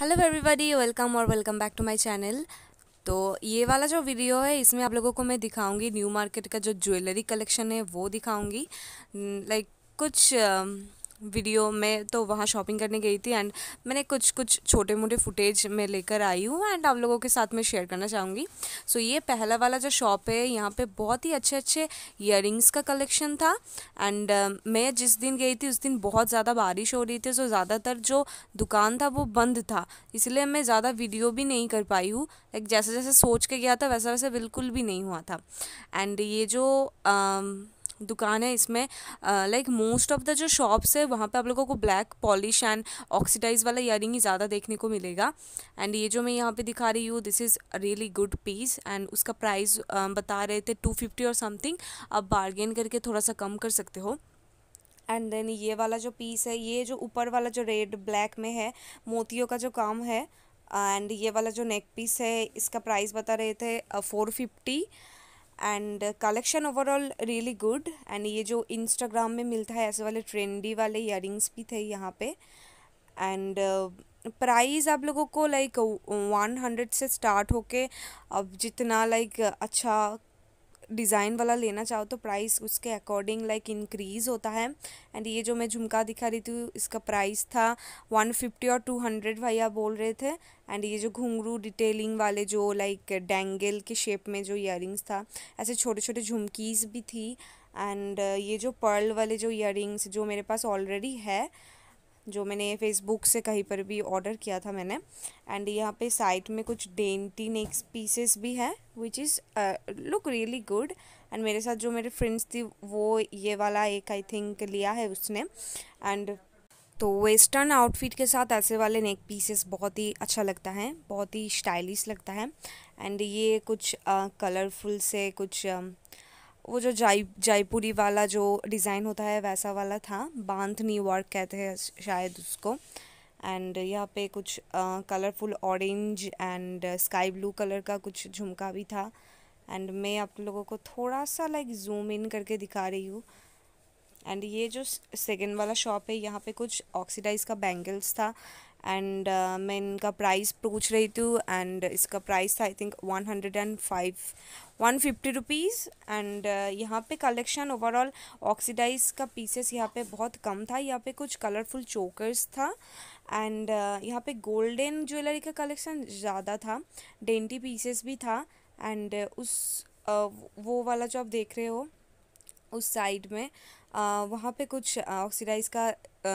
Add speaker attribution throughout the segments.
Speaker 1: hello everybody welcome और welcome back to my channel तो ये वाला जो वीडियो है इसमें आप लोगों को मैं दिखाऊंगी न्यू मार्केट का जो ज्वेलरी कलेक्शन है वो दिखाऊंगी लाइक like, कुछ वीडियो में तो वहाँ शॉपिंग करने गई थी एंड मैंने कुछ कुछ छोटे मोटे फुटेज में लेकर आई हूँ एंड आप लोगों के साथ में शेयर करना चाहूँगी सो so, ये पहला वाला जो शॉप है यहाँ पे बहुत ही अच्छे अच्छे इयर का कलेक्शन था एंड uh, मैं जिस दिन गई थी उस दिन बहुत ज़्यादा बारिश हो रही थी सो so ज़्यादातर जो दुकान था वो बंद था इसलिए मैं ज़्यादा वीडियो भी नहीं कर पाई हूँ लाइक जैसे जैसे सोच के गया था वैसा वैसा बिल्कुल भी नहीं हुआ था एंड ये जो uh, दुकान है इसमें लाइक मोस्ट ऑफ द जो शॉप्स है वहाँ पे आप लोगों को ब्लैक पॉलिश एंड ऑक्सीडाइज वाला इयर ही ज़्यादा देखने को मिलेगा एंड ये जो मैं यहाँ पे दिखा रही हूँ this is really good piece and उसका प्राइस बता रहे थे टू फिफ्टी और समथिंग आप बार्गेन करके थोड़ा सा कम कर सकते हो एंड देन ये वाला जो पीस है ये जो ऊपर वाला जो रेड ब्लैक में है मोतियों का जो काम है एंड ये वाला जो नेक पीस है इसका प्राइस बता रहे थे four fifty and collection overall really good and ये जो इंस्टाग्राम में मिलता है ऐसे वाले ट्रेंडी वाले इयर भी थे यहाँ पे एंड प्राइस uh, आप लोगों को लाइक वन हंड्रेड से स्टार्ट होके अब जितना लाइक अच्छा डिज़ाइन वाला लेना चाहो तो प्राइस उसके अकॉर्डिंग लाइक इंक्रीज़ होता है एंड ये जो मैं झुमका दिखा रही थी इसका प्राइस था वन फिफ्टी और टू हंड्रेड भैया बोल रहे थे एंड ये जो घुंगरू डिटेलिंग वाले जो लाइक डेंगल के शेप में जो इयर था ऐसे छोटे छोटे झुमकीज़ भी थी एंड ये जो पर्ल वाले जो इयर जो मेरे पास ऑलरेडी है जो मैंने फ़ेसबुक से कहीं पर भी ऑर्डर किया था मैंने एंड यहाँ पे साइड में कुछ डेंटी नेक्स पीसेस भी है which is look really good and मेरे साथ जो मेरे फ्रेंड्स थी वो ये वाला एक आई थिंक लिया है उसने एंड तो वेस्टर्न आउटफिट के साथ ऐसे वाले नेक पीसेस बहुत ही अच्छा लगता है बहुत ही स्टाइलिश लगता है एंड ये कुछ कलरफुल uh, से कुछ uh, वो जो जाय जयपुरी वाला जो डिज़ाइन होता है वैसा वाला था बांध न्यूयॉर्क कहते हैं शायद उसको एंड यहाँ पे कुछ colourful orange and sky blue colour का कुछ झुमका भी था एंड मैं आप लोगों को थोड़ा सा लाइक जूम इन करके दिखा रही हूँ एंड ये जो सेकेंड वाला शॉप है यहाँ पे कुछ ऑक्सीडाइज का बैंगल्स था एंड uh, मैं इनका प्राइस पूछ रही थी एंड इसका प्राइस था I think one hundred and five one fifty rupees and यहाँ पे कलेक्शन ओवरऑल ऑक्सीडाइज का पीसेस यहाँ पे बहुत कम था यहाँ पे कुछ कलरफुल चोकर्स था एंड uh, यहाँ पे गोल्डन ज्वेलरी का कलेक्शन ज़्यादा था डेंटी पीसेस भी था एंड uh, उस uh, वो वाला जो आप देख रहे हो उस साइड में uh, वहाँ पे कुछ ऑक्सीडाइज uh, का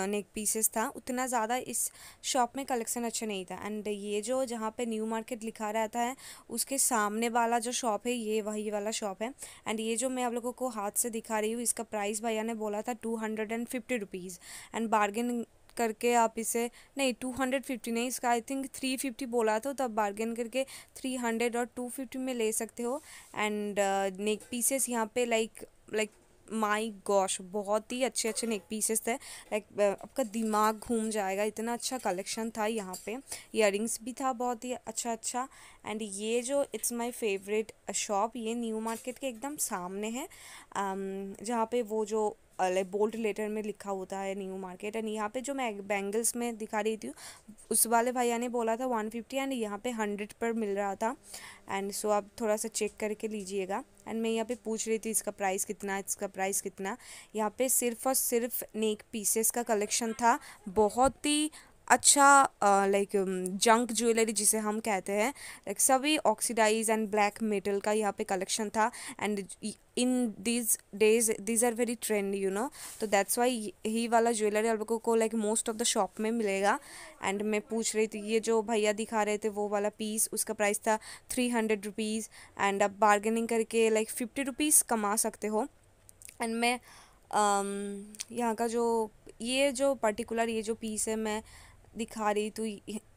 Speaker 1: नेक पीसेस था उतना ज़्यादा इस शॉप में कलेक्शन अच्छा नहीं था एंड ये जो जहाँ पे न्यू मार्केट लिखा रहता है उसके सामने वाला जो शॉप है ये वही वाला शॉप है एंड ये जो मैं आप लोगों को हाथ से दिखा रही हूँ इसका प्राइस भैया ने बोला था two hundred and fifty rupees and bargain करके आप इसे नहीं टू हंड्रेड फिफ्टी नहीं इसका आई थिंक थ्री फिफ्टी बोला था तो आप बार्गेन करके थ्री हंड्रेड और टू फिफ्टी में ले सकते हो एंड नेक पीसेस यहाँ पे लाइक लाइक माय गॉश बहुत ही अच्छे अच्छे नेक पीसेस थे लाइक आपका दिमाग घूम जाएगा इतना अच्छा कलेक्शन था यहाँ पे इयर भी था बहुत ही अच्छा अच्छा एंड ये जो इट्स माय फेवरेट शॉप ये न्यू मार्केट के एकदम सामने है जहाँ पे वो जो लाइक बोल्ड लेटर में लिखा होता है न्यू मार्केट एंड यहाँ पे जो मैं बैंगल्स में दिखा रही थी उस वाले भैया ने बोला था वन फिफ्टी एंड यहाँ पे हंड्रेड पर मिल रहा था एंड सो so आप थोड़ा सा चेक करके लीजिएगा एंड मैं यहाँ पे पूछ रही थी इसका प्राइस कितना इसका प्राइस कितना यहाँ पे सिर्फ और सिर्फ नेक पीसेस का कलेक्शन था बहुत ही अच्छा लाइक जंक ज्वेलरी जिसे हम कहते हैं लाइक सभी ऑक्सीडाइज एंड ब्लैक मेटल का यहाँ पे कलेक्शन था and in this days these are very trend you know तो दैट्स वाई ही वाला ज्वेलरी आप लोगों को like most of the shop में मिलेगा एंड मैं पूछ रही थी ये जो भैया दिखा रहे थे वो वाला पीस उसका प्राइस था थ्री हंड्रेड रुपीज़ एंड आप बार्गेनिंग करके लाइक फिफ्टी रुपीज़ कमा सकते हो एंड मैं um, यहाँ का जो ये जो पर्टिकुलर ये जो पीस है मैं दिखा रही तो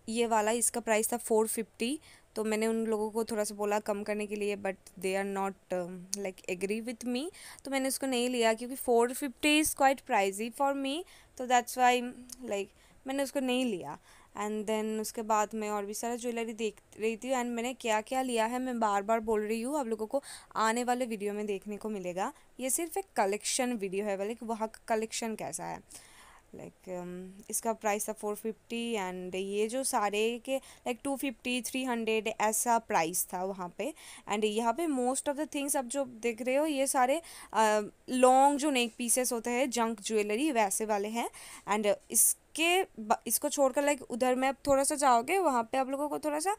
Speaker 1: ये वाला इसका प्राइस था फोर फिफ्टी तो मैंने उन लोगों को थोड़ा सा बोला कम करने के लिए but they are not like agree with me तो मैंने उसको नहीं लिया क्योंकि four fifty is quite pricey for me तो दैट्स वाई लाइक मैंने उसको नहीं लिया एंड देन उसके बाद मैं और भी सारा ज्वेलरी देख रही थी एंड मैंने क्या क्या लिया है मैं बार बार बोल रही हूँ आप लोगों को आने वाले वीडियो में देखने को मिलेगा ये सिर्फ एक कलेक्शन वीडियो है कि वहाँ का कलेक्शन कैसा है लाइक like, um, इसका प्राइस था फोर फिफ्टी एंड ये जो सारे के like two fifty three hundred ऐसा प्राइस था वहाँ पे एंड यहाँ पे मोस्ट ऑफ द थिंग्स अब जो देख रहे हो ये सारे लॉन्ग uh, जो नेक पीसेस होते हैं जंक ज्वेलरी वैसे वाले हैं एंड इस के इसको छोड़कर लाइक उधर में आप थोड़ा सा जाओगे वहाँ पे आप लोगों को थोड़ा सा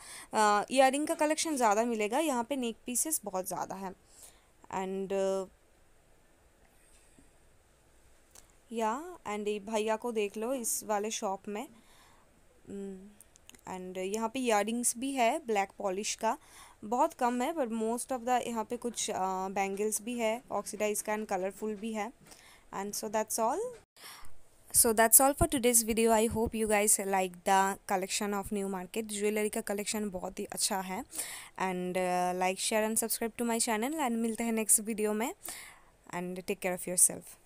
Speaker 1: इयर uh, का कलेक्शन ज़्यादा मिलेगा यहाँ पे नेक पीसेस बहुत ज़्यादा है एंड uh, या एंड भैया को देख लो इस वाले शॉप में एंड mm, यहाँ पे ईयरिंग्स भी है ब्लैक पॉलिश का बहुत कम है बट मोस्ट ऑफ द यहाँ पे कुछ बैंगल्स uh, भी है ऑक्सीडाइज का एंड कलरफुल भी है and so that's all so that's all for today's video I hope you guys like the collection of New Market jewellery का कलेक्शन बहुत ही अच्छा है and like share and subscribe to my channel and मिलते हैं next video में and take care of your self